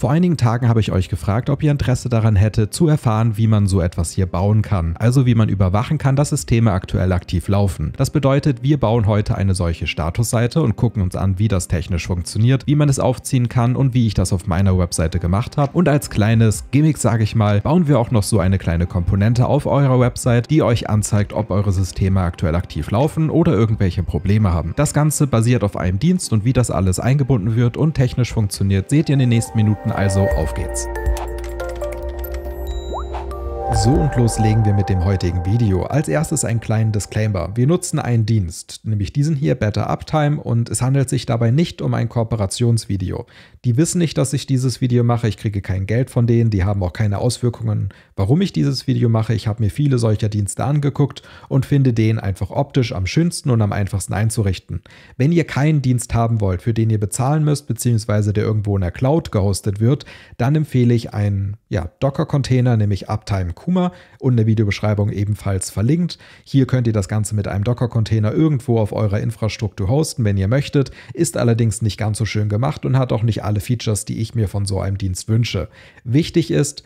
Vor einigen Tagen habe ich euch gefragt, ob ihr Interesse daran hätte, zu erfahren, wie man so etwas hier bauen kann. Also wie man überwachen kann, dass Systeme aktuell aktiv laufen. Das bedeutet, wir bauen heute eine solche Statusseite und gucken uns an, wie das technisch funktioniert, wie man es aufziehen kann und wie ich das auf meiner Webseite gemacht habe. Und als kleines Gimmick, sage ich mal, bauen wir auch noch so eine kleine Komponente auf eurer Website, die euch anzeigt, ob eure Systeme aktuell aktiv laufen oder irgendwelche Probleme haben. Das Ganze basiert auf einem Dienst und wie das alles eingebunden wird und technisch funktioniert, seht ihr in den nächsten Minuten also auf geht's. So und los legen wir mit dem heutigen Video. Als erstes einen kleinen Disclaimer. Wir nutzen einen Dienst, nämlich diesen hier, Better Uptime, und es handelt sich dabei nicht um ein Kooperationsvideo. Die wissen nicht, dass ich dieses Video mache, ich kriege kein Geld von denen, die haben auch keine Auswirkungen, warum ich dieses Video mache. Ich habe mir viele solcher Dienste angeguckt und finde den einfach optisch am schönsten und am einfachsten einzurichten. Wenn ihr keinen Dienst haben wollt, für den ihr bezahlen müsst, beziehungsweise der irgendwo in der Cloud gehostet wird, dann empfehle ich einen ja, Docker-Container, nämlich Uptime. Kuma und in der Videobeschreibung ebenfalls verlinkt. Hier könnt ihr das Ganze mit einem Docker-Container irgendwo auf eurer Infrastruktur hosten, wenn ihr möchtet, ist allerdings nicht ganz so schön gemacht und hat auch nicht alle Features, die ich mir von so einem Dienst wünsche. Wichtig ist,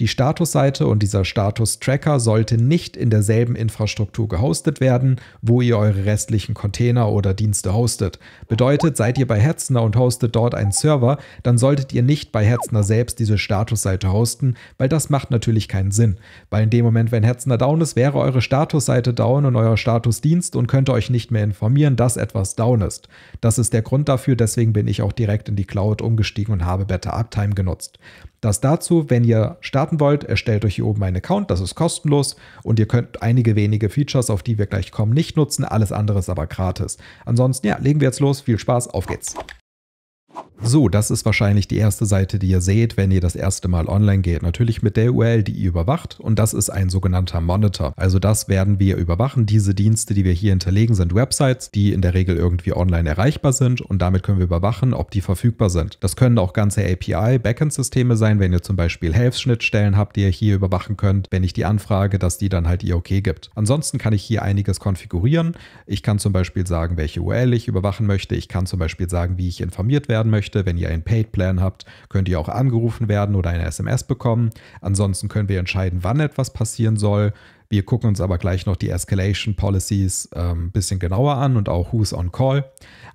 die Statusseite und dieser Status-Tracker sollte nicht in derselben Infrastruktur gehostet werden, wo ihr eure restlichen Container oder Dienste hostet. Bedeutet, seid ihr bei Hetzner und hostet dort einen Server, dann solltet ihr nicht bei Hetzner selbst diese Statusseite hosten, weil das macht natürlich keinen Sinn. Weil in dem Moment, wenn Hetzner down ist, wäre eure Statusseite down und euer Statusdienst und könnte euch nicht mehr informieren, dass etwas down ist. Das ist der Grund dafür, deswegen bin ich auch direkt in die Cloud umgestiegen und habe Better Uptime genutzt. Das dazu, wenn ihr starten wollt, erstellt euch hier oben einen Account, das ist kostenlos und ihr könnt einige wenige Features, auf die wir gleich kommen, nicht nutzen, alles andere ist aber gratis. Ansonsten, ja, legen wir jetzt los, viel Spaß, auf geht's. So, das ist wahrscheinlich die erste Seite, die ihr seht, wenn ihr das erste Mal online geht. Natürlich mit der URL, die ihr überwacht und das ist ein sogenannter Monitor. Also das werden wir überwachen. Diese Dienste, die wir hier hinterlegen, sind Websites, die in der Regel irgendwie online erreichbar sind und damit können wir überwachen, ob die verfügbar sind. Das können auch ganze API-Backend-Systeme sein, wenn ihr zum Beispiel Health-Schnittstellen habt, die ihr hier überwachen könnt, wenn ich die anfrage, dass die dann halt ihr okay gibt. Ansonsten kann ich hier einiges konfigurieren. Ich kann zum Beispiel sagen, welche URL ich überwachen möchte. Ich kann zum Beispiel sagen, wie ich informiert werden möchte möchte. Wenn ihr einen Paid-Plan habt, könnt ihr auch angerufen werden oder eine SMS bekommen. Ansonsten können wir entscheiden, wann etwas passieren soll. Wir gucken uns aber gleich noch die Escalation Policies ein ähm, bisschen genauer an und auch Who's on Call.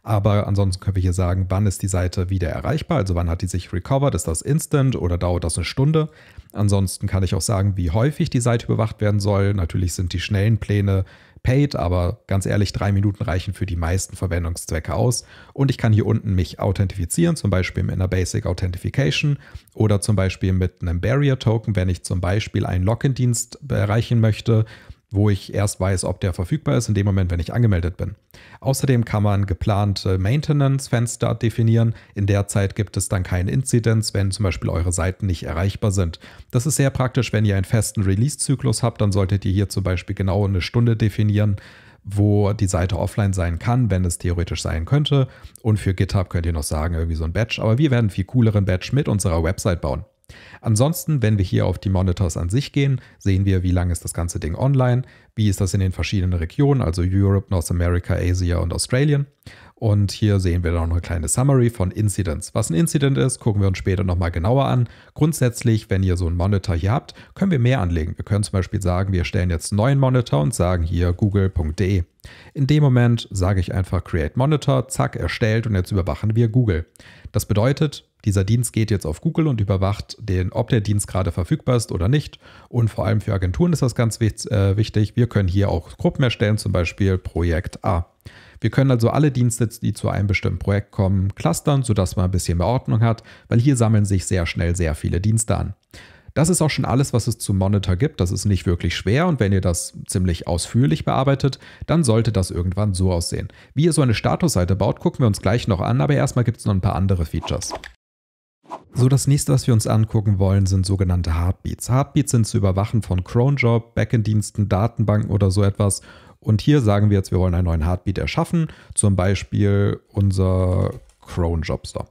Aber ansonsten können wir hier sagen, wann ist die Seite wieder erreichbar, also wann hat die sich recovered, ist das instant oder dauert das eine Stunde. Ansonsten kann ich auch sagen, wie häufig die Seite überwacht werden soll. Natürlich sind die schnellen Pläne paid, aber ganz ehrlich, drei Minuten reichen für die meisten Verwendungszwecke aus. Und ich kann hier unten mich authentifizieren, zum Beispiel mit einer Basic Authentification oder zum Beispiel mit einem Barrier Token, wenn ich zum Beispiel einen Login-Dienst erreichen möchte wo ich erst weiß, ob der verfügbar ist, in dem Moment, wenn ich angemeldet bin. Außerdem kann man geplante Maintenance-Fenster definieren. In der Zeit gibt es dann keine Inzidenz, wenn zum Beispiel eure Seiten nicht erreichbar sind. Das ist sehr praktisch, wenn ihr einen festen Release-Zyklus habt, dann solltet ihr hier zum Beispiel genau eine Stunde definieren, wo die Seite offline sein kann, wenn es theoretisch sein könnte. Und für GitHub könnt ihr noch sagen, irgendwie so ein Batch. Aber wir werden einen viel cooleren Batch mit unserer Website bauen. Ansonsten, wenn wir hier auf die Monitors an sich gehen, sehen wir, wie lange ist das ganze Ding online, wie ist das in den verschiedenen Regionen, also Europe, North America, Asia und Australien. Und hier sehen wir noch eine kleine Summary von Incidents. Was ein Incident ist, gucken wir uns später nochmal genauer an. Grundsätzlich, wenn ihr so einen Monitor hier habt, können wir mehr anlegen. Wir können zum Beispiel sagen, wir stellen jetzt einen neuen Monitor und sagen hier google.de. In dem Moment sage ich einfach Create Monitor, zack, erstellt und jetzt überwachen wir Google. Das bedeutet, dieser Dienst geht jetzt auf Google und überwacht den, ob der Dienst gerade verfügbar ist oder nicht. Und vor allem für Agenturen ist das ganz äh, wichtig. Wir können hier auch Gruppen erstellen, zum Beispiel Projekt A. Wir können also alle Dienste, die zu einem bestimmten Projekt kommen, clustern, sodass man ein bisschen mehr Ordnung hat, weil hier sammeln sich sehr schnell sehr viele Dienste an. Das ist auch schon alles, was es zum Monitor gibt. Das ist nicht wirklich schwer und wenn ihr das ziemlich ausführlich bearbeitet, dann sollte das irgendwann so aussehen. Wie ihr so eine Statusseite baut, gucken wir uns gleich noch an, aber erstmal gibt es noch ein paar andere Features. So, das nächste, was wir uns angucken wollen, sind sogenannte Heartbeats. Heartbeats sind zu überwachen von Cronjob, Backend-Diensten, Datenbanken oder so etwas und hier sagen wir jetzt, wir wollen einen neuen Heartbeat erschaffen, zum Beispiel unser Cron Jobster.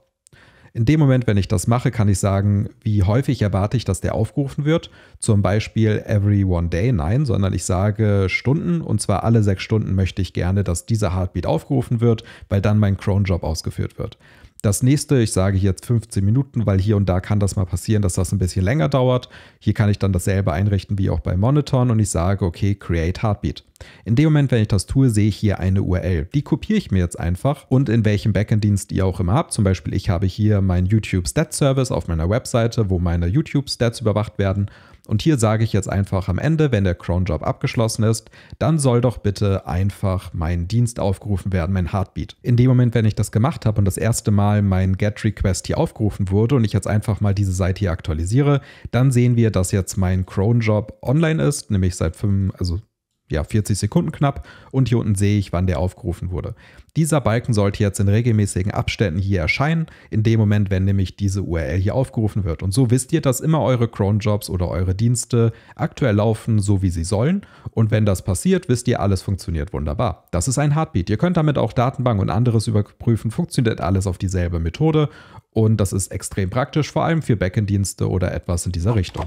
In dem Moment, wenn ich das mache, kann ich sagen, wie häufig erwarte ich, dass der aufgerufen wird. Zum Beispiel every one day, nein, sondern ich sage Stunden und zwar alle sechs Stunden möchte ich gerne, dass dieser Heartbeat aufgerufen wird, weil dann mein Cron-Job ausgeführt wird. Das nächste, ich sage jetzt 15 Minuten, weil hier und da kann das mal passieren, dass das ein bisschen länger dauert. Hier kann ich dann dasselbe einrichten wie auch bei Monoton und ich sage, okay, Create Heartbeat. In dem Moment, wenn ich das tue, sehe ich hier eine URL. Die kopiere ich mir jetzt einfach und in welchem Backend-Dienst ihr auch immer habt. Zum Beispiel, ich habe hier meinen YouTube Stats Service auf meiner Webseite, wo meine YouTube Stats überwacht werden. Und hier sage ich jetzt einfach am Ende, wenn der Cron Job abgeschlossen ist, dann soll doch bitte einfach mein Dienst aufgerufen werden, mein Heartbeat. In dem Moment, wenn ich das gemacht habe und das erste Mal mein Get Request hier aufgerufen wurde und ich jetzt einfach mal diese Seite hier aktualisiere, dann sehen wir, dass jetzt mein Cron Job online ist, nämlich seit fünf, also ja, 40 Sekunden knapp und hier unten sehe ich, wann der aufgerufen wurde. Dieser Balken sollte jetzt in regelmäßigen Abständen hier erscheinen, in dem Moment, wenn nämlich diese URL hier aufgerufen wird. Und so wisst ihr, dass immer eure Cron-Jobs oder eure Dienste aktuell laufen, so wie sie sollen. Und wenn das passiert, wisst ihr, alles funktioniert wunderbar. Das ist ein Heartbeat. Ihr könnt damit auch Datenbank und anderes überprüfen, funktioniert alles auf dieselbe Methode und das ist extrem praktisch, vor allem für Backend-Dienste oder etwas in dieser Richtung.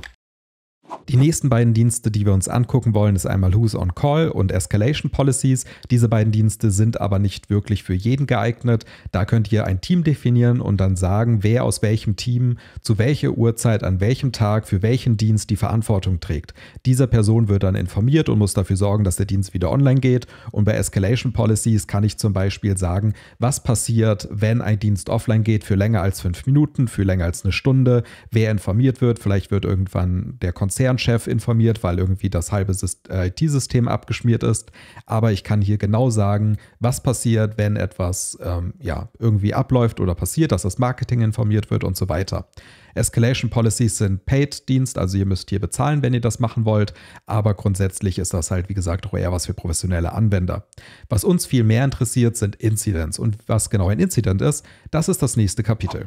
Die nächsten beiden Dienste, die wir uns angucken wollen, ist einmal Who's on Call und Escalation Policies. Diese beiden Dienste sind aber nicht wirklich für jeden geeignet. Da könnt ihr ein Team definieren und dann sagen, wer aus welchem Team zu welcher Uhrzeit, an welchem Tag, für welchen Dienst die Verantwortung trägt. Diese Person wird dann informiert und muss dafür sorgen, dass der Dienst wieder online geht. Und bei Escalation Policies kann ich zum Beispiel sagen, was passiert, wenn ein Dienst offline geht für länger als fünf Minuten, für länger als eine Stunde, wer informiert wird, vielleicht wird irgendwann der Konzept Konzernchef informiert, weil irgendwie das halbe äh, IT-System abgeschmiert ist. Aber ich kann hier genau sagen, was passiert, wenn etwas ähm, ja, irgendwie abläuft oder passiert, dass das Marketing informiert wird und so weiter. Escalation Policies sind Paid-Dienst, also ihr müsst hier bezahlen, wenn ihr das machen wollt. Aber grundsätzlich ist das halt, wie gesagt, auch eher was für professionelle Anwender. Was uns viel mehr interessiert, sind Incidents. Und was genau ein Incident ist, das ist das nächste Kapitel.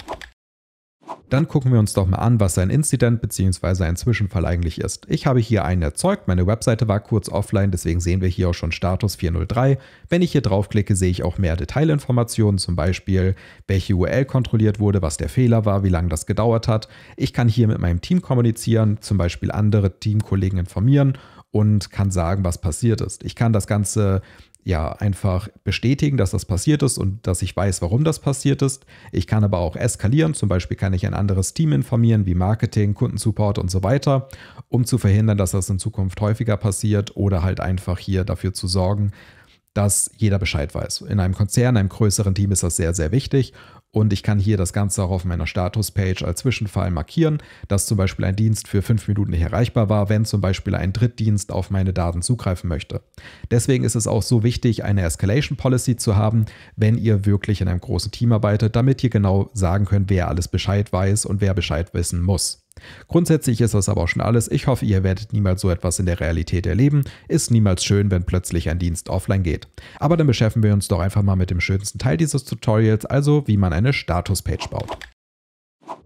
Dann gucken wir uns doch mal an, was ein Incident bzw. ein Zwischenfall eigentlich ist. Ich habe hier einen erzeugt, meine Webseite war kurz offline, deswegen sehen wir hier auch schon Status 403. Wenn ich hier draufklicke, sehe ich auch mehr Detailinformationen, zum Beispiel welche URL kontrolliert wurde, was der Fehler war, wie lange das gedauert hat. Ich kann hier mit meinem Team kommunizieren, zum Beispiel andere Teamkollegen informieren und kann sagen, was passiert ist. Ich kann das Ganze ja einfach bestätigen, dass das passiert ist und dass ich weiß, warum das passiert ist. Ich kann aber auch eskalieren, zum Beispiel kann ich ein anderes Team informieren, wie Marketing, Kundensupport und so weiter, um zu verhindern, dass das in Zukunft häufiger passiert oder halt einfach hier dafür zu sorgen, dass jeder Bescheid weiß. In einem Konzern, einem größeren Team ist das sehr, sehr wichtig. Und ich kann hier das Ganze auch auf meiner Statuspage als Zwischenfall markieren, dass zum Beispiel ein Dienst für fünf Minuten nicht erreichbar war, wenn zum Beispiel ein Drittdienst auf meine Daten zugreifen möchte. Deswegen ist es auch so wichtig, eine Escalation Policy zu haben, wenn ihr wirklich in einem großen Team arbeitet, damit ihr genau sagen könnt, wer alles Bescheid weiß und wer Bescheid wissen muss. Grundsätzlich ist das aber auch schon alles. Ich hoffe, ihr werdet niemals so etwas in der Realität erleben. Ist niemals schön, wenn plötzlich ein Dienst offline geht. Aber dann beschäftigen wir uns doch einfach mal mit dem schönsten Teil dieses Tutorials, also wie man eine Status-Page baut.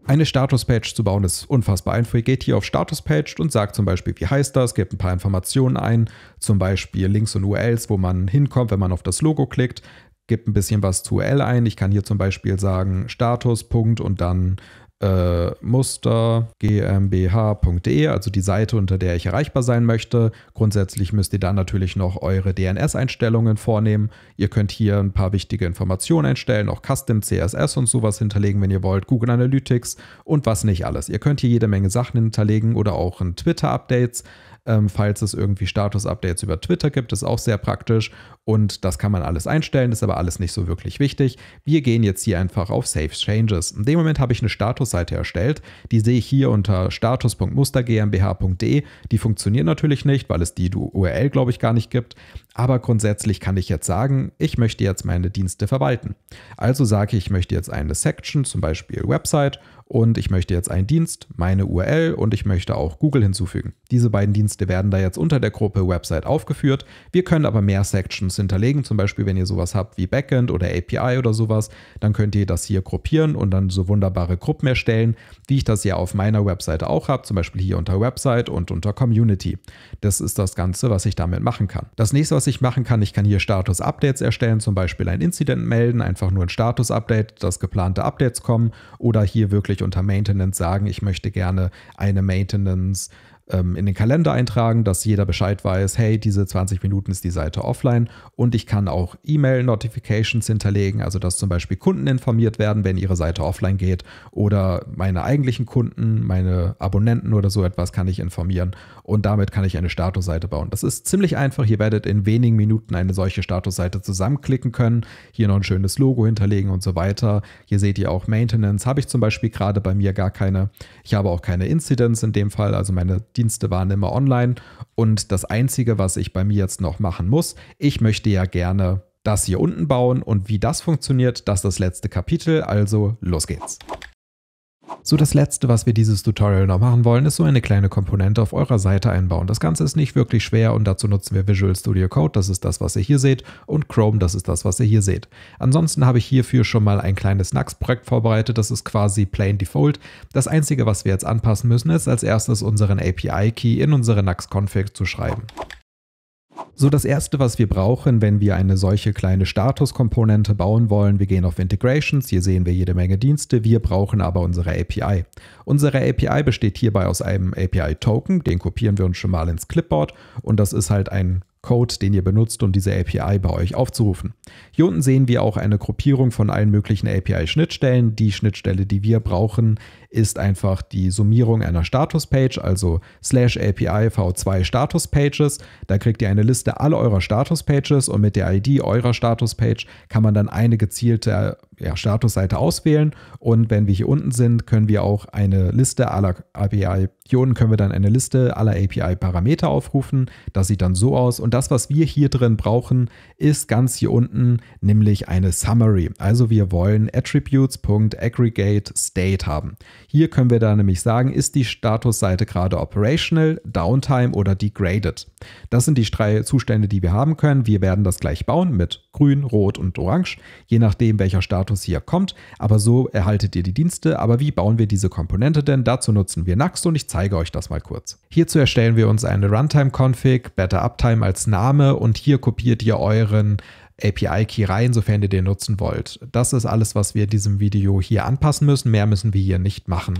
Eine Status-Page zu bauen ist unfassbar einfach. Ihr geht hier auf Status-Page und sagt zum Beispiel, wie heißt das, gebt ein paar Informationen ein, zum Beispiel Links und URLs, wo man hinkommt, wenn man auf das Logo klickt, gebt ein bisschen was zu URL ein. Ich kann hier zum Beispiel sagen Status, Punkt und dann äh, mustergmbh.de, also die Seite, unter der ich erreichbar sein möchte. Grundsätzlich müsst ihr dann natürlich noch eure DNS-Einstellungen vornehmen. Ihr könnt hier ein paar wichtige Informationen einstellen, auch Custom CSS und sowas hinterlegen, wenn ihr wollt, Google Analytics und was nicht alles. Ihr könnt hier jede Menge Sachen hinterlegen oder auch in Twitter-Updates. Ähm, falls es irgendwie Status-Updates über Twitter gibt, ist auch sehr praktisch. Und das kann man alles einstellen, ist aber alles nicht so wirklich wichtig. Wir gehen jetzt hier einfach auf Save Changes. In dem Moment habe ich eine Statusseite erstellt. Die sehe ich hier unter status.mustergmbh.de. Die funktioniert natürlich nicht, weil es die URL, glaube ich, gar nicht gibt. Aber grundsätzlich kann ich jetzt sagen, ich möchte jetzt meine Dienste verwalten. Also sage ich, ich möchte jetzt eine Section, zum Beispiel Website und ich möchte jetzt einen Dienst, meine URL und ich möchte auch Google hinzufügen. Diese beiden Dienste werden da jetzt unter der Gruppe Website aufgeführt. Wir können aber mehr Sections hinterlegen, zum Beispiel wenn ihr sowas habt wie Backend oder API oder sowas, dann könnt ihr das hier gruppieren und dann so wunderbare Gruppen erstellen, wie ich das ja auf meiner Webseite auch habe, zum Beispiel hier unter Website und unter Community. Das ist das Ganze, was ich damit machen kann. Das nächste, was ich machen kann, ich kann hier Status-Updates erstellen, zum Beispiel ein Incident melden, einfach nur ein Status-Update, dass geplante Updates kommen oder hier wirklich wirklich unter Maintenance sagen, ich möchte gerne eine Maintenance ähm, in den Kalender eintragen, dass jeder Bescheid weiß, hey, diese 20 Minuten ist die Seite offline und ich kann auch E-Mail-Notifications hinterlegen, also dass zum Beispiel Kunden informiert werden, wenn ihre Seite offline geht oder meine eigentlichen Kunden, meine Abonnenten oder so etwas kann ich informieren und damit kann ich eine Statusseite bauen. Das ist ziemlich einfach. Ihr werdet in wenigen Minuten eine solche Statusseite zusammenklicken können, hier noch ein schönes Logo hinterlegen und so weiter. Hier seht ihr auch Maintenance. Habe ich zum Beispiel gerade bei mir gar keine. Ich habe auch keine Incidents in dem Fall, also meine Dienste waren immer online. Und das Einzige, was ich bei mir jetzt noch machen muss, ich möchte ja gerne das hier unten bauen und wie das funktioniert, das ist das letzte Kapitel. Also los geht's. So, das letzte, was wir dieses Tutorial noch machen wollen, ist so eine kleine Komponente auf eurer Seite einbauen. Das Ganze ist nicht wirklich schwer und dazu nutzen wir Visual Studio Code, das ist das, was ihr hier seht, und Chrome, das ist das, was ihr hier seht. Ansonsten habe ich hierfür schon mal ein kleines nux projekt vorbereitet, das ist quasi Plain Default. Das Einzige, was wir jetzt anpassen müssen, ist als erstes unseren API-Key in unsere nux config zu schreiben. So, das erste, was wir brauchen, wenn wir eine solche kleine Statuskomponente bauen wollen, wir gehen auf Integrations, hier sehen wir jede Menge Dienste, wir brauchen aber unsere API. Unsere API besteht hierbei aus einem API-Token, den kopieren wir uns schon mal ins Clipboard und das ist halt ein Code, den ihr benutzt, um diese API bei euch aufzurufen. Hier unten sehen wir auch eine Gruppierung von allen möglichen API-Schnittstellen. Die Schnittstelle, die wir brauchen, ist einfach die Summierung einer Status-Page, also slash API v2 Status-Pages. Da kriegt ihr eine Liste aller eurer Status-Pages und mit der ID eurer Status-Page kann man dann eine gezielte ja, Statusseite auswählen und wenn wir hier unten sind, können wir auch eine Liste aller API-Optionen, können wir dann eine Liste aller API-Parameter aufrufen. Das sieht dann so aus und das, was wir hier drin brauchen, ist ganz hier unten, nämlich eine Summary. Also wir wollen Attributes.AggregateState haben. Hier können wir dann nämlich sagen, ist die Statusseite gerade operational, downtime oder degraded. Das sind die drei Zustände, die wir haben können. Wir werden das gleich bauen mit grün, rot und orange, je nachdem welcher Status Status hier kommt, aber so erhaltet ihr die Dienste. Aber wie bauen wir diese Komponente denn? Dazu nutzen wir Nuxt und ich zeige euch das mal kurz. Hierzu erstellen wir uns eine Runtime-Config, Better Uptime als Name und hier kopiert ihr euren API-Key rein, sofern ihr den nutzen wollt. Das ist alles, was wir in diesem Video hier anpassen müssen. Mehr müssen wir hier nicht machen.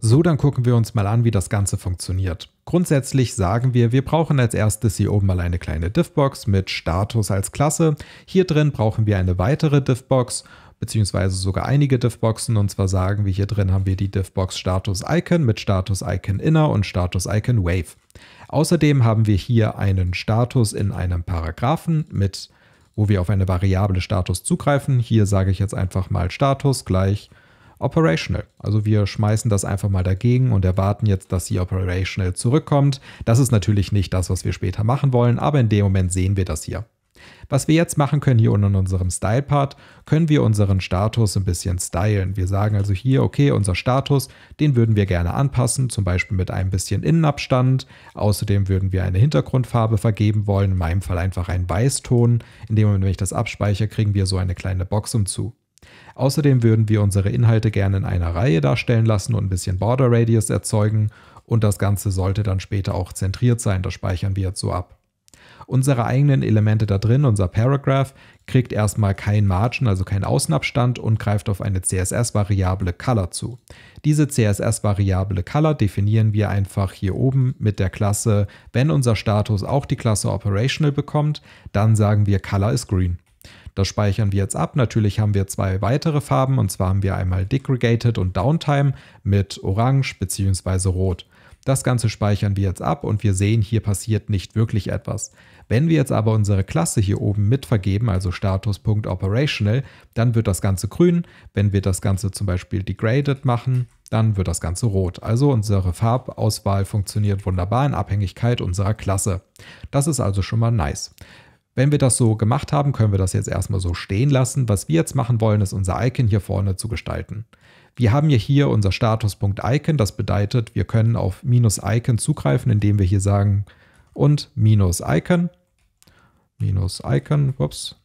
So, dann gucken wir uns mal an, wie das Ganze funktioniert. Grundsätzlich sagen wir, wir brauchen als erstes hier oben mal eine kleine Diffbox mit Status als Klasse. Hier drin brauchen wir eine weitere Diffbox beziehungsweise sogar einige Diffboxen. Und zwar sagen wir, hier drin haben wir die Diffbox Status Icon mit Status Icon Inner und Status Icon Wave. Außerdem haben wir hier einen Status in einem Paragraphen mit, wo wir auf eine variable Status zugreifen. Hier sage ich jetzt einfach mal Status gleich operational. Also wir schmeißen das einfach mal dagegen und erwarten jetzt, dass sie operational zurückkommt. Das ist natürlich nicht das, was wir später machen wollen, aber in dem Moment sehen wir das hier. Was wir jetzt machen können hier unten in unserem Style-Part, können wir unseren Status ein bisschen stylen. Wir sagen also hier, okay, unser Status, den würden wir gerne anpassen, zum Beispiel mit ein bisschen Innenabstand. Außerdem würden wir eine Hintergrundfarbe vergeben wollen, in meinem Fall einfach einen Weißton. In dem Moment, wenn ich das abspeichere, kriegen wir so eine kleine Box umzu. Außerdem würden wir unsere Inhalte gerne in einer Reihe darstellen lassen und ein bisschen Border Radius erzeugen und das Ganze sollte dann später auch zentriert sein, das speichern wir jetzt so ab. Unsere eigenen Elemente da drin, unser Paragraph, kriegt erstmal kein Margin, also keinen Außenabstand und greift auf eine CSS-Variable Color zu. Diese CSS-Variable Color definieren wir einfach hier oben mit der Klasse. Wenn unser Status auch die Klasse Operational bekommt, dann sagen wir Color is Green. Das speichern wir jetzt ab. Natürlich haben wir zwei weitere Farben und zwar haben wir einmal Degregated und Downtime mit Orange bzw. Rot. Das Ganze speichern wir jetzt ab und wir sehen, hier passiert nicht wirklich etwas. Wenn wir jetzt aber unsere Klasse hier oben mitvergeben, also Status.operational, dann wird das Ganze grün. Wenn wir das Ganze zum Beispiel degraded machen, dann wird das Ganze rot. Also unsere Farbauswahl funktioniert wunderbar in Abhängigkeit unserer Klasse. Das ist also schon mal nice. Wenn wir das so gemacht haben, können wir das jetzt erstmal so stehen lassen. Was wir jetzt machen wollen, ist unser Icon hier vorne zu gestalten. Wir haben ja hier unser Statuspunkt Icon, das bedeutet, wir können auf minus Icon zugreifen, indem wir hier sagen und minus Icon, minus Icon, ups.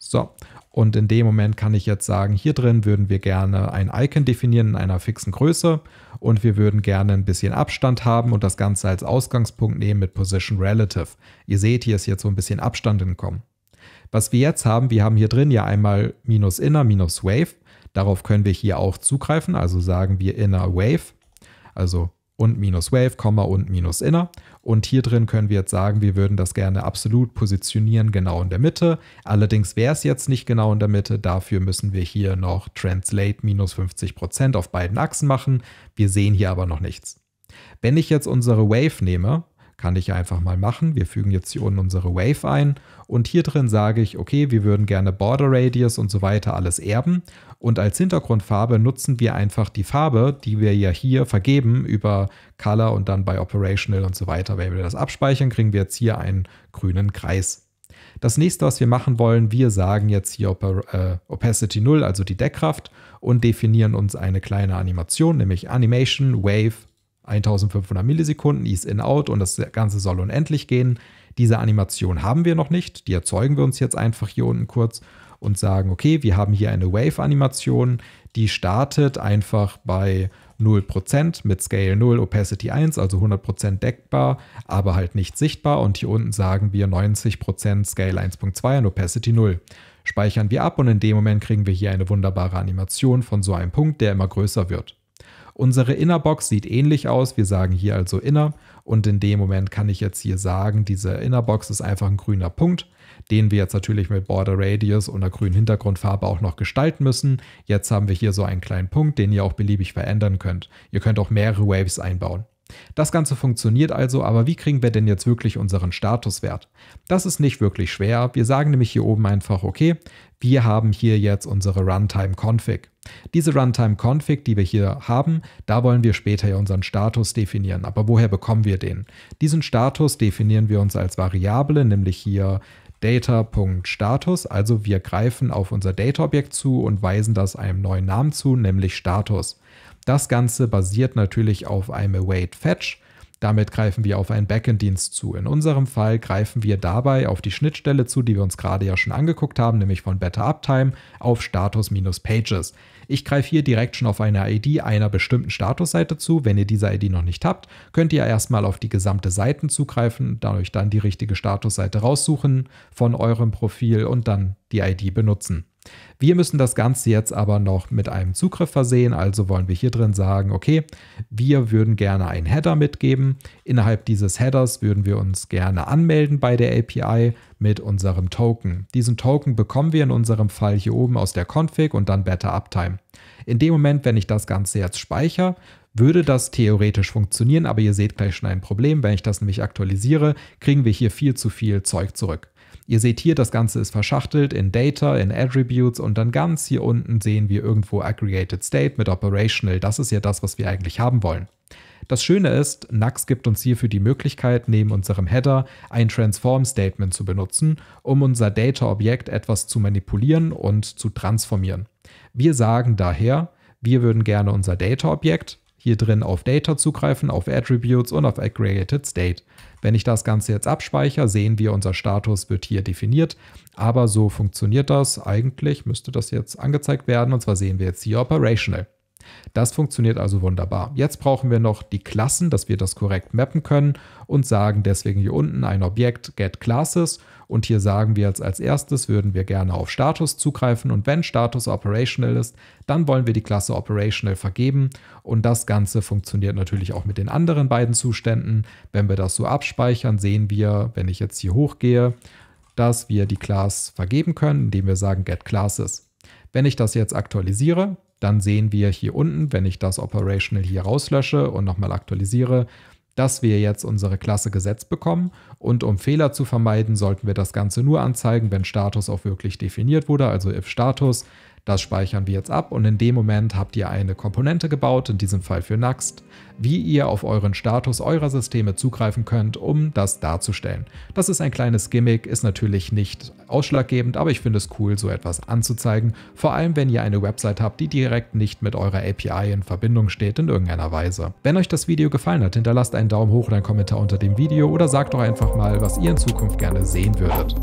So, und in dem Moment kann ich jetzt sagen, hier drin würden wir gerne ein Icon definieren in einer fixen Größe und wir würden gerne ein bisschen Abstand haben und das Ganze als Ausgangspunkt nehmen mit Position Relative. Ihr seht, hier ist jetzt so ein bisschen Abstand entkommen. Was wir jetzt haben, wir haben hier drin ja einmal minus inner, minus wave. Darauf können wir hier auch zugreifen, also sagen wir inner wave, also und minus Wave, Komma und minus Inner. Und hier drin können wir jetzt sagen, wir würden das gerne absolut positionieren, genau in der Mitte. Allerdings wäre es jetzt nicht genau in der Mitte. Dafür müssen wir hier noch Translate minus 50% auf beiden Achsen machen. Wir sehen hier aber noch nichts. Wenn ich jetzt unsere Wave nehme, kann ich einfach mal machen. Wir fügen jetzt hier unten unsere Wave ein und hier drin sage ich, okay, wir würden gerne Border Radius und so weiter alles erben und als Hintergrundfarbe nutzen wir einfach die Farbe, die wir ja hier vergeben über Color und dann bei Operational und so weiter. Wenn wir das abspeichern, kriegen wir jetzt hier einen grünen Kreis. Das nächste, was wir machen wollen, wir sagen jetzt hier Op äh, Opacity 0, also die Deckkraft, und definieren uns eine kleine Animation, nämlich Animation Wave 1500 Millisekunden, Ease in Out und das Ganze soll unendlich gehen. Diese Animation haben wir noch nicht, die erzeugen wir uns jetzt einfach hier unten kurz und sagen, okay, wir haben hier eine Wave-Animation, die startet einfach bei 0% mit Scale 0, Opacity 1, also 100% deckbar, aber halt nicht sichtbar. Und hier unten sagen wir 90% Scale 1.2 und Opacity 0. Speichern wir ab und in dem Moment kriegen wir hier eine wunderbare Animation von so einem Punkt, der immer größer wird. Unsere Innerbox sieht ähnlich aus. Wir sagen hier also Inner und in dem Moment kann ich jetzt hier sagen, diese Innerbox ist einfach ein grüner Punkt, den wir jetzt natürlich mit Border Radius und einer grünen Hintergrundfarbe auch noch gestalten müssen. Jetzt haben wir hier so einen kleinen Punkt, den ihr auch beliebig verändern könnt. Ihr könnt auch mehrere Waves einbauen. Das Ganze funktioniert also, aber wie kriegen wir denn jetzt wirklich unseren Statuswert? Das ist nicht wirklich schwer. Wir sagen nämlich hier oben einfach, okay, wir haben hier jetzt unsere Runtime Config. Diese Runtime Config, die wir hier haben, da wollen wir später ja unseren Status definieren. Aber woher bekommen wir den? Diesen Status definieren wir uns als Variable, nämlich hier data.status, also wir greifen auf unser Data-Objekt zu und weisen das einem neuen Namen zu, nämlich Status. Das Ganze basiert natürlich auf einem Await Fetch. Damit greifen wir auf einen Backend-Dienst zu. In unserem Fall greifen wir dabei auf die Schnittstelle zu, die wir uns gerade ja schon angeguckt haben, nämlich von Better Uptime auf Status-Pages. Ich greife hier direkt schon auf eine ID einer bestimmten Statusseite zu. Wenn ihr diese ID noch nicht habt, könnt ihr erstmal auf die gesamte Seiten zugreifen, dadurch dann die richtige Statusseite raussuchen von eurem Profil und dann die ID benutzen. Wir müssen das Ganze jetzt aber noch mit einem Zugriff versehen, also wollen wir hier drin sagen, okay, wir würden gerne einen Header mitgeben. Innerhalb dieses Headers würden wir uns gerne anmelden bei der API mit unserem Token. Diesen Token bekommen wir in unserem Fall hier oben aus der Config und dann Better Uptime. In dem Moment, wenn ich das Ganze jetzt speichere, würde das theoretisch funktionieren, aber ihr seht gleich schon ein Problem. Wenn ich das nämlich aktualisiere, kriegen wir hier viel zu viel Zeug zurück. Ihr seht hier, das Ganze ist verschachtelt in Data, in Attributes und dann ganz hier unten sehen wir irgendwo Aggregated State mit Operational. Das ist ja das, was wir eigentlich haben wollen. Das Schöne ist, Nux gibt uns hierfür die Möglichkeit, neben unserem Header ein Transform-Statement zu benutzen, um unser Data-Objekt etwas zu manipulieren und zu transformieren. Wir sagen daher, wir würden gerne unser Data-Objekt hier drin auf Data zugreifen, auf Attributes und auf Aggregated State. Wenn ich das Ganze jetzt abspeichere, sehen wir, unser Status wird hier definiert. Aber so funktioniert das. Eigentlich müsste das jetzt angezeigt werden. Und zwar sehen wir jetzt hier Operational. Das funktioniert also wunderbar. Jetzt brauchen wir noch die Klassen, dass wir das korrekt mappen können und sagen deswegen hier unten ein Objekt getClasses und hier sagen wir jetzt als erstes würden wir gerne auf Status zugreifen und wenn Status operational ist, dann wollen wir die Klasse operational vergeben und das Ganze funktioniert natürlich auch mit den anderen beiden Zuständen. Wenn wir das so abspeichern, sehen wir, wenn ich jetzt hier hochgehe, dass wir die Class vergeben können, indem wir sagen getClasses. Wenn ich das jetzt aktualisiere, dann sehen wir hier unten, wenn ich das Operational hier rauslösche und nochmal aktualisiere, dass wir jetzt unsere Klasse gesetzt bekommen und um Fehler zu vermeiden, sollten wir das Ganze nur anzeigen, wenn Status auch wirklich definiert wurde, also if Status. Das speichern wir jetzt ab und in dem Moment habt ihr eine Komponente gebaut, in diesem Fall für Nuxt, wie ihr auf euren Status eurer Systeme zugreifen könnt, um das darzustellen. Das ist ein kleines Gimmick, ist natürlich nicht ausschlaggebend, aber ich finde es cool, so etwas anzuzeigen, vor allem wenn ihr eine Website habt, die direkt nicht mit eurer API in Verbindung steht in irgendeiner Weise. Wenn euch das Video gefallen hat, hinterlasst einen Daumen hoch oder einen Kommentar unter dem Video oder sagt doch einfach mal, was ihr in Zukunft gerne sehen würdet.